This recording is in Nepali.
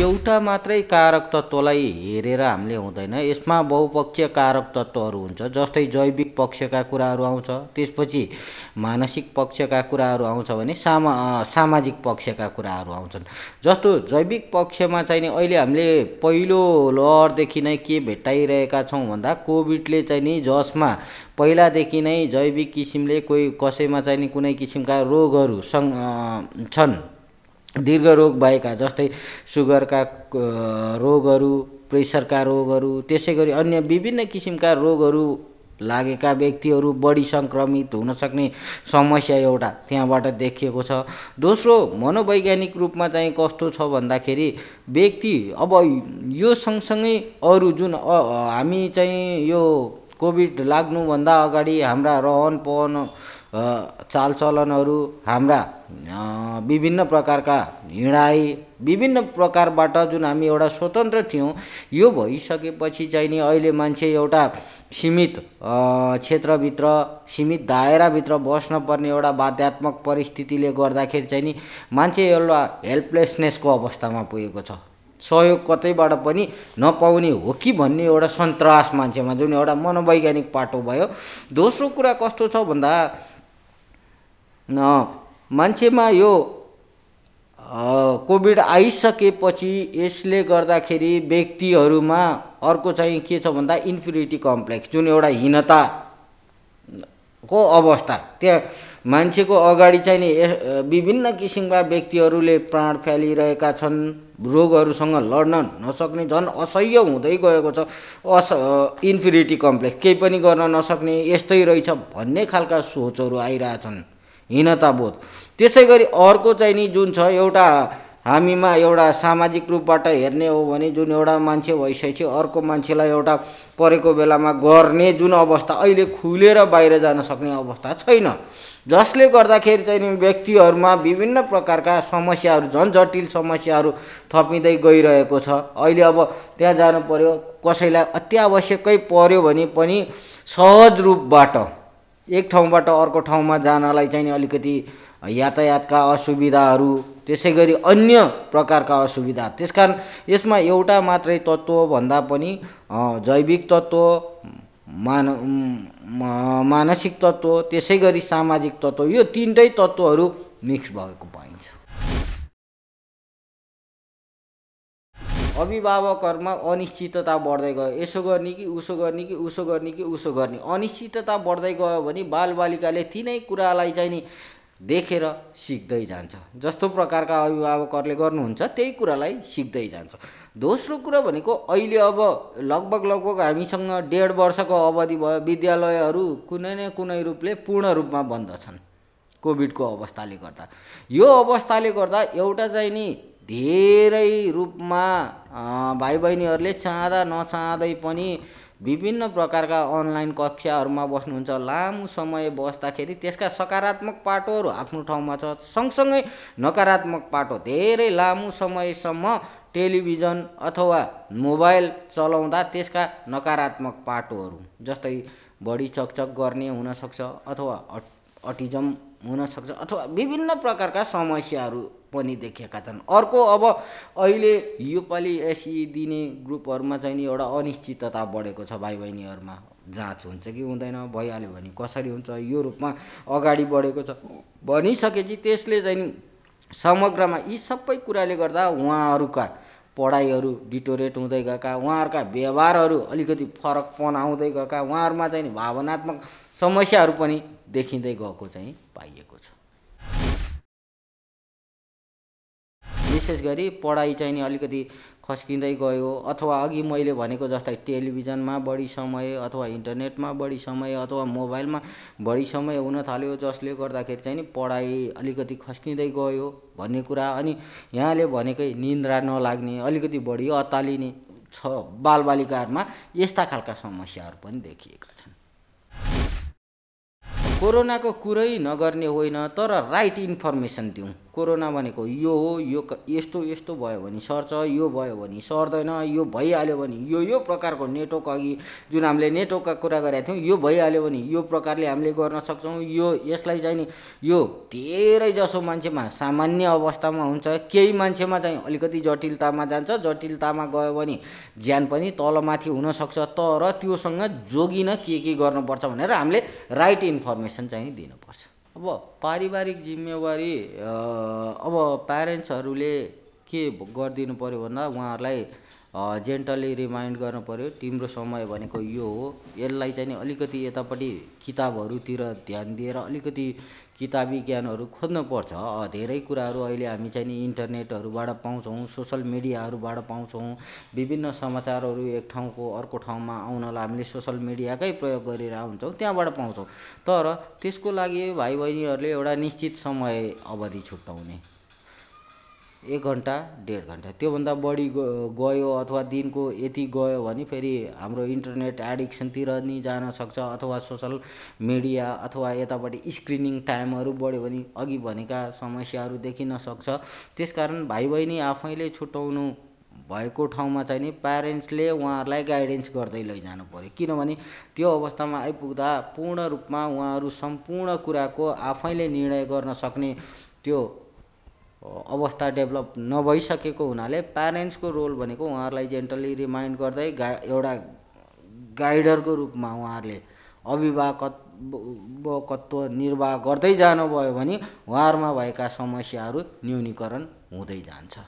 एउटा मात्रै कारक तत्त्वलाई हेरेर हामीले हुँदैन यसमा बहुपक्षीय कारक तत्त्वहरू हुन्छ जस्तै जैविक पक्षका कुराहरू आउँछ त्यसपछि मानसिक पक्षका कुराहरू आउँछ भने सामा सामाजिक पक्षका कुराहरू आउँछन् जस्तो जैविक पक्षमा चाहिँ नि अहिले हामीले पहिलो लहरदेखि नै के भेट्टाइरहेका छौँ भन्दा कोभिडले चाहिँ नि जसमा पहिलादेखि नै जैविक किसिमले कोही कसैमा चाहिँ नि कुनै किसिमका रोगहरू सङ् छन् दीर्घ रोग भएका जस्तै सुगरका रोगहरू प्रेसरका रोगहरू त्यसै गरी अन्य विभिन्न किसिमका रोगहरू लागेका व्यक्तिहरू बढी सङ्क्रमित हुन सक्ने समस्या एउटा त्यहाँबाट देखिएको छ दोस्रो मनोवैज्ञानिक रूपमा चाहिँ कस्तो छ भन्दाखेरि व्यक्ति अब यो सँगसँगै अरू जुन हामी चाहिँ यो कोभिड लाग्नुभन्दा अगाडि हाम्रा रहन पहन चालचलनहरू हाम्रा विभिन्न प्रकारका हिँडाइ विभिन्न प्रकारबाट जुन हामी एउटा स्वतन्त्र थियौँ यो भइसकेपछि चाहिँ नि अहिले मान्छे एउटा सीमित क्षेत्रभित्र सीमित दायराभित्र बस्न पर्ने एउटा बाध्यात्मक परिस्थितिले गर्दाखेरि चाहिँ नि मान्छे एउटा हेल्पलेसनेसको अवस्थामा पुगेको छ सहयोग कतैबाट पनि नपाउने हो कि भन्ने एउटा सन्तास मान्छेमा जुन एउटा मनोवैज्ञानिक पाटो भयो दोस्रो कुरा कस्तो छ भन्दा मान्छेमा यो कोभिड आइसकेपछि यसले गर्दाखेरि व्यक्तिहरूमा अर्को चाहिँ के छ भन्दा इन्फिरिटी कम्प्लेक्स जुन एउटा हीनता को अवस्था त्यहाँ मान्छेको अगाडि चाहिँ नि विभिन्न किसिमका व्यक्तिहरूले प्राण फ्यालिरहेका छन् रोगहरूसँग लड्न नसक्ने झन् असह्य हुँदै गएको छ अस इन्फिरिटी कम्प्लेक्स केही पनि गर्न नसक्ने यस्तै रहेछ भन्ने खालका सोचहरू आइरहेछन् हीनताबोध त्यसै गरी अर्को चाहिँ नि जुन छ एउटा हामीमा एउटा सामाजिक रूपबाट हेर्ने हो भने जुन एउटा मान्छे भइसकेपछि अर्को मान्छेलाई एउटा परेको बेलामा गर्ने जुन अवस्था अहिले खुलेर बाहिर जान सक्ने अवस्था छैन जसले गर्दाखेरि चाहिँ व्यक्तिहरूमा विभिन्न प्रकारका समस्याहरू झन् जटिल समस्याहरू थपिँदै गइरहेको छ अहिले अब त्यहाँ जानु पऱ्यो कसैलाई अत्यावश्यकै पऱ्यो भने पनि सहज रूपबाट एक ठाउँबाट अर्को ठाउँमा जानलाई चाहिँ अलिकति यातायातका असुविधाहरू त्यसै गरी अन्य प्रकारका असुविधा त्यसकारण यसमा एउटा मात्रै तत्त्व भन्दा पनि जैविक तत्त्व मान मानसिक तत्त्व त्यसै गरी सामाजिक तत्त्व यो तिनटै तत्त्वहरू मिक्स भएको पाइन्छ अभिभावकहरूमा अनिश्चितता बढ्दै गयो यसो गर्ने कि उसो गर्ने कि उसो गर्ने कि उसो गर्ने अनिश्चितता बढ्दै गयो भने बालबालिकाले तिनै कुरालाई चाहिँ नि देखेर सिक्दै जान्छ जस्तो प्रकारका अभिभावकहरूले गर्नुहुन्छ त्यही कुरालाई सिक्दै जान्छ दोस्रो कुरा भनेको अहिले अब लगभग लगभग हामीसँग डेढ वर्षको अवधि भयो विद्यालयहरू कुनै न कुनै रूपले पूर्ण रूपमा बन्द छन् कोभिडको अवस्थाले गर्दा यो अवस्थाले गर्दा एउटा चाहिँ नि धेरै रूपमा भाइ बहिनीहरूले चाहँदा नचाहँदै पनि विभिन्न प्रकारका अनलाइन कक्षाहरूमा बस्नुहुन्छ लामो समय बस्दाखेरि त्यसका सकारात्मक पाटोहरू आफ्नो ठाउँमा छ सँगसँगै नकारात्मक पाटो धेरै लामो समयसम्म टेलिभिजन अथवा मोबाइल चलाउँदा त्यसका नकारात्मक पाटोहरू जस्तै बढी चकचक गर्ने हुनसक्छ अथवा अटिजम हुनसक्छ अथवा विभिन्न प्रकारका समस्याहरू पनि देखेका छन् अर्को अब अहिले योपालि एसई दिने ग्रुपहरूमा चाहिँ नि एउटा अनिश्चितता बढेको छ भाइ बहिनीहरूमा जाँच हुन्छ कि हुँदैन भइहाल्यो भने कसरी हुन्छ यो रूपमा अगाडि बढेको छ भनिसकेपछि त्यसले चाहिँ समग्रमा यी सबै कुराले गर्दा उहाँहरूका पढाइहरू डिटोरेट हुँदै गएका उहाँहरूका व्यवहारहरू अलिकति फरकपन आउँदै गएका उहाँहरूमा चाहिँ भावनात्मक समस्याहरू पनि देखिँदै गएको चाहिँ पाइएको छ विशेष गरी पढाइ चाहिँ नि अलिकति खस्किँदै गयो अथवा अघि मैले भनेको जस्तै टेलिभिजनमा बढी समय अथवा इन्टरनेटमा बढी समय अथवा मोबाइलमा बढी समय हुन थाल्यो जसले गर्दाखेरि चाहिँ नि पढाइ अलिकति खस्किँदै गयो भन्ने कुरा अनि यहाँले भनेकै निन्द्रा नलाग्ने अलिकति बढी अतालिने छ बालबालिकाहरूमा यस्ता खालका समस्याहरू पनि देखिएका छन् कोरोनाको कुरै नगर्ने होइन तर राइट इन्फर्मेसन दिउँ कोरोना भनेको यो हो यो यस्तो यस्तो भयो भने सर्छ यो भयो भने सर्दैन यो भइहाल्यो भने यो यो प्रकारको नेटवर्क अघि जुन हामीले नेटवर्कका कुरा गरेका थियौँ यो भइहाल्यो भने यो प्रकारले हामीले गर्न सक्छौँ यो यसलाई चाहिँ नि यो धेरै जसो मान्छेमा सामान्य अवस्थामा हुन्छ केही मान्छेमा चाहिँ अलिकति जटिलतामा जान्छ जटिलतामा गयो भने ज्यान पनि तलमाथि हुनसक्छ तर त्योसँग जोगिन के के गर्नुपर्छ भनेर हामीले राइट इन्फर्मेसन चाहिँ दिनुपर्छ अब पारिवारिक जिम्मेवारी अब प्यारेन्ट्सहरूले के गरिदिनु पऱ्यो भन्दा उहाँहरूलाई जेन्टली रिमाइन्ड गर्नु पऱ्यो तिम्रो समय भनेको यो हो यसलाई चाहिँ नि अलिकति यतापट्टि किताबहरूतिर ध्यान दिएर अलिकति किताबी ज्ञानहरू खोज्नुपर्छ धेरै कुराहरू अहिले हामी चाहिँ नि इन्टरनेटहरूबाट पाउँछौँ सोसल मिडियाहरूबाट पाउँछौँ विभिन्न समाचारहरू एक ठाउँको अर्को ठाउँमा आउनलाई हामीले सोसल मिडियाकै प्रयोग गरेर हुन्छौँ त्यहाँबाट पाउँछौँ तर त्यसको लागि भाइ बहिनीहरूले एउटा निश्चित समय अवधि छुट्याउने एक घन्टा डेढ घन्टा त्योभन्दा बढी गयो अथवा दिनको यति गयो भने फेरि हाम्रो इन्टरनेट एडिक्सनतिर नि जान सक्छ अथवा सोसल मिडिया अथवा यतापट्टि स्क्रिनिङ टाइमहरू बढ्यो भने अघि भनेका समस्याहरू देखिन सक्छ त्यसकारण भाइ बहिनी आफैले छुट्याउनु भएको ठाउँमा चाहिँ नि प्यारेन्ट्सले उहाँहरूलाई गाइडेन्स गर्दै लैजानु पऱ्यो किनभने त्यो अवस्थामा आइपुग्दा पूर्ण रूपमा उहाँहरू सम्पूर्ण कुराको आफैले निर्णय गर्न सक्ने त्यो अवस्था डेभलप नभइसकेको हुनाले प्यारेन्ट्सको रोल भनेको उहाँहरूलाई जेन्टली रिमाइन्ड गर्दै गा एउटा गाइडरको रूपमा उहाँहरूले अभिभावकत्व निर्वाह गर्दै जानुभयो भने उहाँहरूमा भएका समस्याहरू न्यूनीकरण हुँदै जान्छ